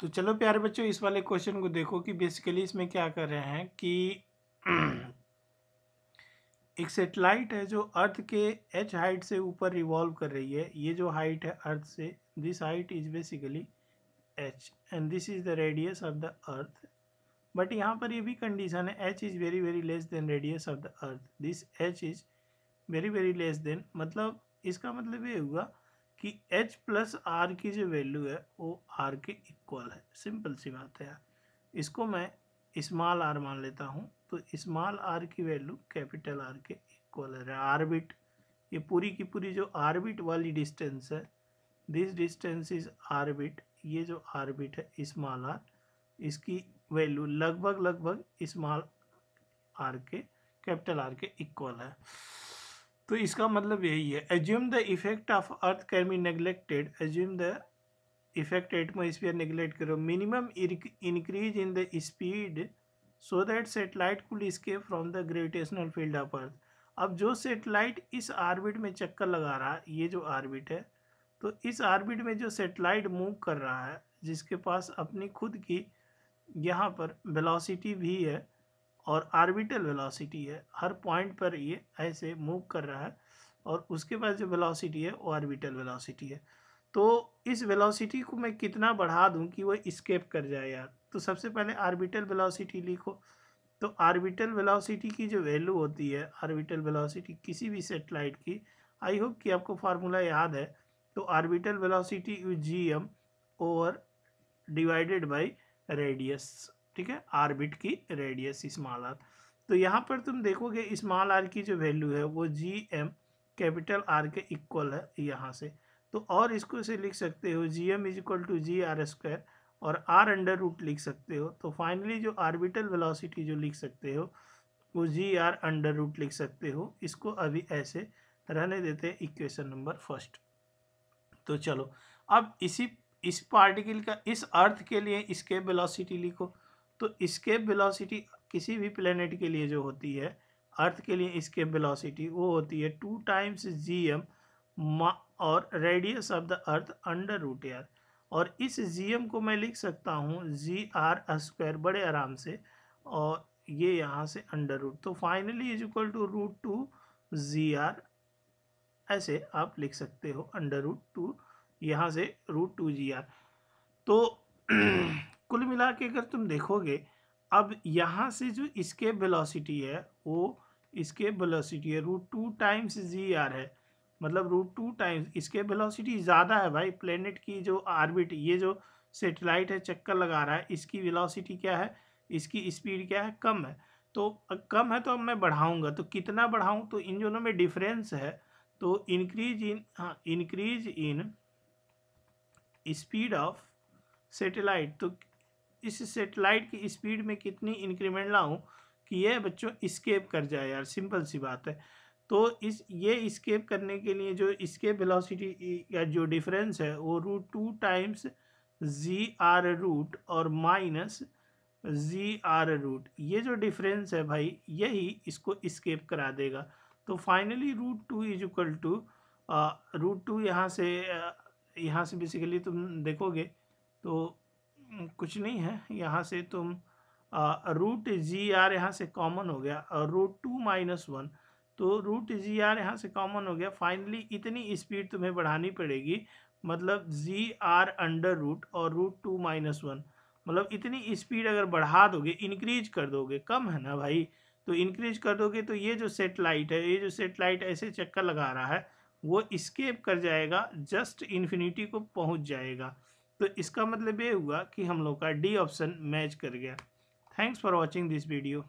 तो चलो प्यारे बच्चों इस वाले क्वेश्चन को देखो कि बेसिकली इसमें क्या कर रहे हैं कि एक सेटेलाइट है जो अर्थ के एच हाइट से ऊपर रिवॉल्व कर रही है ये जो हाइट है अर्थ से this height is basically h and this is the radius of the earth but यहाँ पर ये भी कंडीशन है h is very very less than radius of the earth this h is very very less than मतलब इसका मतलब ये हुआ कि h प्लस आर की जो वैल्यू है वो r के इक्वल है सिंपल सी बात है यार इसको मैं स्मॉल r मान लेता हूँ तो स्मॉल r की वैल्यू कैपिटल r के इक्वल है आरबिट ये पूरी की पूरी जो आरबिट वाली डिस्टेंस है दिस डिस्टेंस इज आरबिट ये जो आरबिट है स्मॉल r इसकी वैल्यू लगभग लगभग स्मॉल r के कैपिटल r के इक्वल है तो इसका मतलब यही है assume the effect of earth can be neglected assume the effect atmosphere neglect करो minimum increase in the speed so that satellite could escape from the gravitational field of earth अब जो सेटेलाइट इस आर्बिट में चक्कर लगा रहा है ये जो आर्बिट है तो इस आर्बिट में जो सेटेलाइट मूव कर रहा है जिसके पास अपनी खुद की यहाँ पर वेलोसिटी भी है और आर्बिटल वेलोसिटी है हर पॉइंट पर ये ऐसे मूव कर रहा है और उसके बाद जो वेलोसिटी है वो आर्बिटल वेलोसिटी है तो इस वेलोसिटी को मैं कितना बढ़ा दूं कि वो स्केप कर जाए यार तो सबसे पहले आर्बिटल वेलोसिटी लिखो तो आर्बिटल वेलोसिटी की जो वैल्यू होती है आर्बिटल वेलोसिटी किसी भी सेटेलाइट की आई होप कि आपको फार्मूला याद है तो orbital velocity u G M over divided by radius ठीक है आर्बिट की रेडियस स्मॉल आर तो यहाँ पर तुम देखोगे स्मॉल आर की जो वैल्यू है वो जी एम कैपिटल आर के इक्वल है यहाँ से तो और इसको से लिख सकते हो G M is equal to g R square और आर अंडर रूट लिख सकते हो तो फाइनली जो आर्बिटल वेलोसिटी जो लिख सकते हो वो जी आर अंडर रूट लिख सकते हो इसको अभी ऐसे रहने देते हैं इक्वेशन नंबर फर्स्ट तो चलो अब इसी इस पार्टिकल का इस अर्थ के लिए इसके वेलोसिटी लिखो तो इस्केप वेलोसिटी किसी भी प्लेनेट के लिए जो होती है अर्थ के लिए इस्केप वेलोसिटी वो होती है टू टाइम्स जी एम और radius of the earth under root R और इस जी एम को मैं लिख सकता हूँ जी आर स्क्वायर बड़े आराम से और ये यहाँ से अंडर रूट तो finally is equal to root two g R ऐसे आप लिख सकते हो अंडर रूट टू यहाँ से रूट टू जी आर तो कुल मिला के अगर तुम देखोगे अब यहाँ से जो इसके वेलोसिटी है वो इसके वेलोसिटी है root two times g R है मतलब रूट टू टाइम्स इसके वेलोसिटी ज़्यादा है भाई प्लेनेट की जो आर्बिट ये जो सेटेलाइट है चक्कर लगा रहा है इसकी वेलोसिटी क्या है इसकी स्पीड क्या है कम है तो कम है तो अब मैं बढ़ाऊँगा तो कितना बढ़ाऊँ तो इन दोनों में डिफरेंस है तो इंक्रीज इन हाँ increase in speed of satellite तो इस सेटेलाइट की स्पीड में कितनी इंक्रीमेंट लाऊं कि ये बच्चों इस्केप कर जाए यार सिंपल सी बात है तो इस ये इस्केप करने के लिए जो इस्केप वेलोसिटी का जो डिफरेंस है वो root two times g R root और माइनस जी आर रूट ये जो डिफरेंस है भाई यही इसको इस्केप करा देगा तो finally root two is equal to root two यहाँ से uh, यहाँ से बेसिकली तुम देखोगे तो कुछ नहीं है यहाँ से तुम रूट जी आर यहाँ से कॉमन हो गया रूट टू माइनस वन तो रूट जी आर यहाँ से कॉमन हो गया फाइनली इतनी स्पीड तुम्हें बढ़ानी पड़ेगी मतलब जी आर अंडर रूट और रूट टू माइनस वन मतलब इतनी स्पीड अगर बढ़ा दोगे इंक्रीज कर दोगे कम है ना भाई तो इंक्रीज कर दोगे तो ये जो सेटेलाइट है ये जो सेटेलाइट ऐसे चक्कर लगा रहा है वो स्केप कर जाएगा जस्ट इन्फिनिटी को पहुँच जाएगा तो इसका मतलब ये हुआ कि हम लोग का डी ऑप्शन मैच कर गया thanks for watching this video